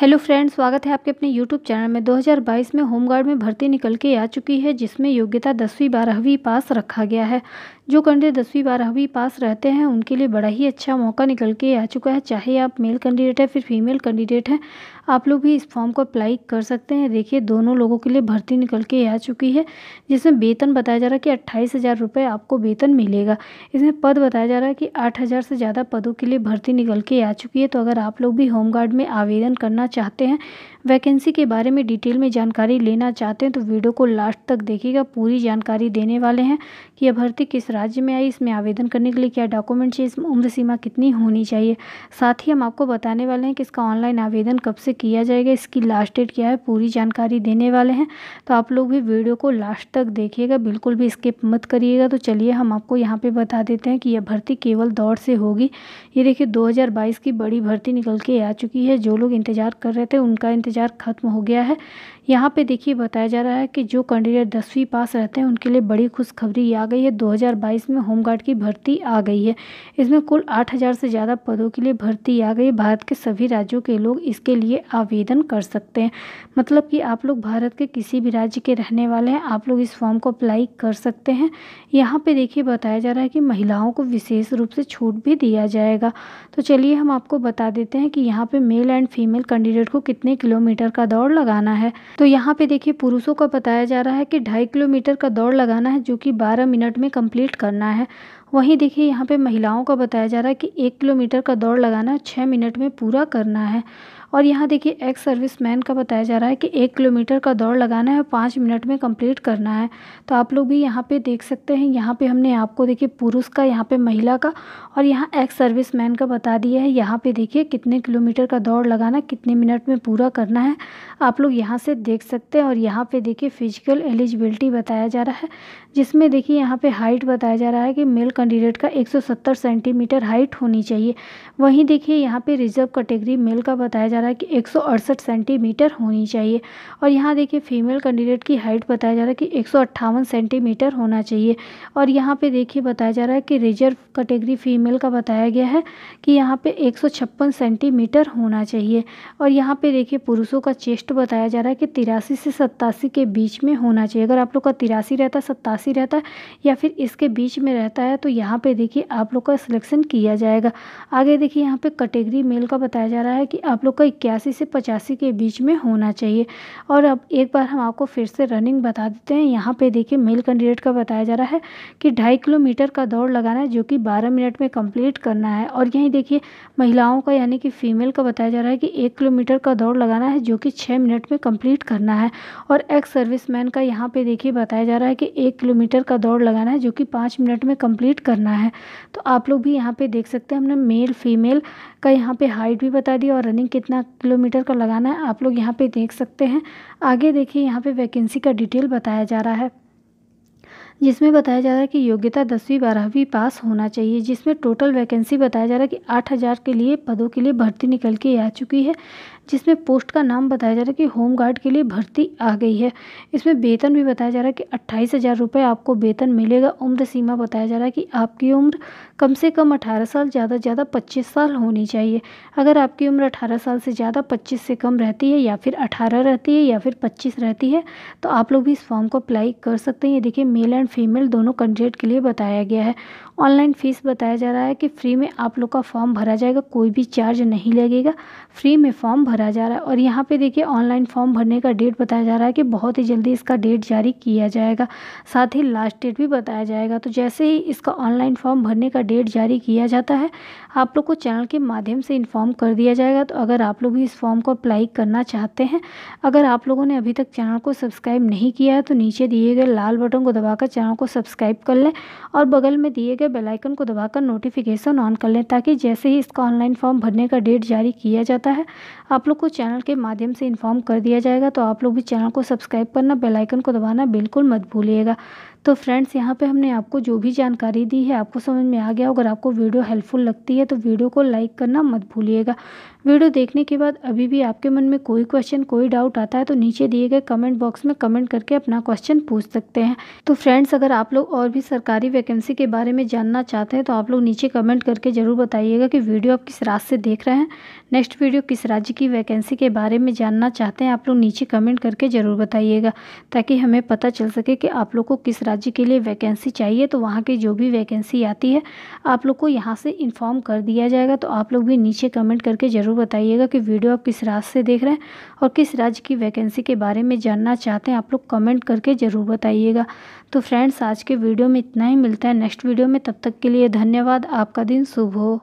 hello friend स्वागत है आपके अपने यूट्यूब चैनल में 2022 में होमगार्ड में भर्ती निकल के आ चुकी है जिसमें योग्यता दसवीं बारहवीं पास रखा गया है जो कैंडिडेट दसवीं बारहवीं पास रहते हैं उनके लिए बड़ा ही अच्छा मौका निकल के आ चुका है चाहे आप मेल कैंडिडेट हैं फिर फीमेल कैंडिडेट हैं आप लोग भी इस फॉर्म को अप्लाई कर सकते हैं देखिए दोनों लोगों के लिए भर्ती निकल के आ चुकी है जिसमें वेतन बताया जा रहा है कि अट्ठाईस हज़ार रुपये आपको वेतन मिलेगा इसमें पद बताया जा रहा है कि आठ हज़ार से ज़्यादा पदों के लिए भर्ती निकल के आ चुकी है तो अगर आप लोग भी होमगार्ड में आवेदन करना चाहते हैं वैकेंसी के बारे में डिटेल में जानकारी लेना चाहते हैं तो वीडियो को लास्ट तक देखिएगा पूरी जानकारी देने वाले हैं कि यह भर्ती किस राज्य में आई इसमें आवेदन करने के लिए क्या डॉक्यूमेंट चाहिए उम्र सीमा कितनी होनी चाहिए साथ ही हम आपको बताने वाले हैं कि इसका ऑनलाइन आवेदन कब से किया जाएगा इसकी लास्ट डेट क्या है पूरी जानकारी देने वाले हैं तो आप लोग भी वीडियो को लास्ट तक देखिएगा बिल्कुल भी स्किप मत करिएगा तो चलिए हम आपको यहाँ पर बता देते हैं कि यह भर्ती केवल दौड़ से होगी ये देखिए दो की बड़ी भर्ती निकल के आ चुकी है जो लोग इंतज़ार कर रहे थे उनका इंतज़ार ख़त्म हो गया है यहाँ पे देखिए बताया जा रहा है कि जो कैंडिडेट दसवीं पास रहते हैं उनके लिए बड़ी खुशखबरी आ गई है 2022 में होमगार्ड की भर्ती आ गई है इसमें कुल 8000 से ज़्यादा पदों के लिए भर्ती आ गई भारत के सभी राज्यों के लोग इसके लिए आवेदन कर सकते हैं मतलब कि आप लोग भारत के किसी भी राज्य के रहने वाले हैं आप लोग इस फॉर्म को अप्लाई कर सकते हैं यहाँ पर देखिए बताया जा रहा है कि महिलाओं को विशेष रूप से छूट भी दिया जाएगा तो चलिए हम आपको बता देते हैं कि यहाँ पर मेल एंड फीमेल कैंडिडेट को कितने किलोमीटर किलोमीटर का दौड़ लगाना है तो यहाँ पे देखिए पुरुषों का बताया जा रहा है कि ढाई किलोमीटर का दौड़ लगाना है जो कि बारह मिनट में कंप्लीट करना है वहीं देखिए यहाँ पे महिलाओं का बताया जा रहा है कि एक किलोमीटर का दौड़ लगाना है छः मिनट में पूरा करना है और यहाँ देखिए एक्स सर्विस मैन का बताया जा रहा है कि एक किलोमीटर का दौड़ लगाना है और पाँच मिनट में कंप्लीट करना है तो आप लोग भी यहाँ पे देख सकते हैं यहाँ पे हमने आपको देखिए पुरुष का यहाँ पे महिला का और यहाँ एक्स सर्विस मैन का बता दिया है यहाँ पे देखिए कितने किलोमीटर का दौड़ लगाना कितने मिनट में पूरा करना है आप लोग यहाँ से देख सकते हैं और यहाँ पर देखिए फिजिकल एलिजिबिलिटी बताया जा रहा है जिसमें देखिए यहाँ पर हाइट बताया जा रहा है कि मेल कैंडिडेट का एक सेंटीमीटर हाइट होनी चाहिए वहीं देखिए यहाँ पर रिजर्व कैटेगरी मेल का बताया जा रहा है कि एक सेंटीमीटर होनी चाहिए और यहाँ देखिए फीमेल कैंडिडेट की हाइट बताया जा रहा है कि एक सेंटीमीटर होना चाहिए और यहाँ पे देखिए बताया जा रहा है कि रिजर्व कैटेगरी फीमेल का बताया गया है कि यहाँ पे एक सेंटीमीटर होना चाहिए और यहाँ पे देखिए पुरुषों का चेस्ट बताया जा रहा है कि तिरासी से सत्तासी के बीच में होना चाहिए अगर आप लोग का तिरासी रहता है सत्तासी रहता है या फिर इसके बीच में रहता है तो यहाँ पे देखिए आप लोग का सिलेक्शन किया जाएगा आगे देखिए यहाँ पे कैटेगरी मेल का बताया जा रहा है कि आप लोग का इक्यासी से पचासी के बीच में होना चाहिए और अब एक बार हम आपको फिर से रनिंग बता देते हैं यहाँ पे देखिए मेल कैंडिडेट का बताया जा रहा है कि ढाई किलोमीटर का दौड़ लगाना है जो कि बारह मिनट में कंप्लीट करना है और यहीं देखिए महिलाओं का यानी कि फीमेल का बताया जा रहा है कि एक किलोमीटर का दौड़ लगाना है जो कि छः मिनट में कंप्लीट करना है और एक्स सर्विस मैन का यहाँ पे देखिए बताया जा रहा है कि एक किलोमीटर का दौड़ लगाना है जो कि पाँच मिनट में कंप्लीट करना है तो आप लोग भी यहाँ पे देख सकते हैं हमने मेल फीमेल का यहाँ पे हाइट भी बता दिया और रनिंग कितना किलोमीटर का लगाना है आप लोग यहाँ पे देख सकते हैं आगे देखिए यहाँ पे वैकेंसी का डिटेल बताया जा रहा है जिसमें बताया जा रहा है कि योग्यता दसवीं बारहवीं पास होना चाहिए जिसमें टोटल वैकेंसी बताया जा रहा है कि आठ हज़ार के लिए पदों के लिए भर्ती निकल के आ चुकी है जिसमें पोस्ट का नाम बताया जा रहा है कि होम गार्ड के लिए भर्ती आ गई है इसमें वेतन भी बताया जा रहा है कि अट्ठाईस हज़ार रुपये आपको वेतन मिलेगा उम्र सीमा बताया जा रहा है कि आपकी उम्र कम से कम अठारह साल ज़्यादा से ज़्यादा पच्चीस साल होनी चाहिए अगर आपकी उम्र अठारह साल से ज़्यादा पच्चीस से कम रहती है या फिर अठारह रहती है या फिर पच्चीस रहती है तो आप लोग भी इस फॉर्म को अप्लाई कर सकते हैं ये देखिए मेल एंड फीमेल दोनों कैंडिडेट के लिए बताया गया है ऑनलाइन फ़ीस बताया जा रहा है कि फ्री में आप लोग का फॉर्म भरा जाएगा कोई भी चार्ज नहीं लगेगा फ्री में फॉर्म भरा जा रहा है और यहाँ पे देखिए ऑनलाइन फॉर्म भरने का डेट बताया जा रहा है कि बहुत ही जल्दी इसका डेट जारी किया जाएगा साथ ही लास्ट डेट भी बताया जाएगा तो जैसे ही इसका ऑनलाइन फॉर्म भरने का डेट जारी किया जाता है आप लोग को चैनल के माध्यम से इन्फॉर्म कर दिया जाएगा तो अगर आप लोग भी इस फॉर्म को अप्लाई करना चाहते हैं अगर आप लोगों ने अभी तक चैनल को सब्सक्राइब नहीं किया है तो नीचे दिए गए लाल बटन को दबाकर चैनल को सब्सक्राइब कर लें और बगल में दिए गए बेलाइकन को दबाकर नोटिफिकेशन ऑन कर लें ताकि जैसे ही इसका ऑनलाइन फॉर्म भरने का डेट जारी किया जाता है आप आप लोग को चैनल के माध्यम से इन्फॉर्म कर दिया जाएगा तो आप लोग भी चैनल को सब्सक्राइब करना बेल आइकन को दबाना बिल्कुल मत भूलिएगा तो फ्रेंड्स यहाँ पे हमने आपको जो भी जानकारी दी है आपको समझ में आ गया अगर आपको वीडियो हेल्पफुल लगती है तो वीडियो को लाइक करना मत भूलिएगा वीडियो देखने के बाद अभी भी आपके मन में कोई क्वेश्चन कोई डाउट आता है तो नीचे दिए गए कमेंट बॉक्स में कमेंट करके अपना क्वेश्चन पूछ सकते हैं तो फ्रेंड्स अगर आप लोग और भी सरकारी वैकेंसी के बारे में जानना चाहते हैं तो आप लोग नीचे कमेंट करके ज़रूर बताइएगा कि वीडियो आप किस राज्य से देख रहे हैं नेक्स्ट वीडियो किस राज्य की वैकेंसी के बारे में जानना चाहते हैं आप लोग नीचे कमेंट करके ज़रूर बताइएगा ताकि हमें पता चल सके कि आप लोग को किस राज्य के लिए वैकेंसी चाहिए तो वहाँ की जो भी वैकेंसी आती है आप लोग को यहाँ से इन्फॉर्म कर दिया जाएगा तो आप लोग भी नीचे कमेंट करके ज़रूर ज़रूर बताइएगा कि वीडियो आप किस राज्य से देख रहे हैं और किस राज्य की वैकेंसी के बारे में जानना चाहते हैं आप लोग कमेंट करके ज़रूर बताइएगा तो फ्रेंड्स आज के वीडियो में इतना ही मिलता है नेक्स्ट वीडियो में तब तक के लिए धन्यवाद आपका दिन शुभ हो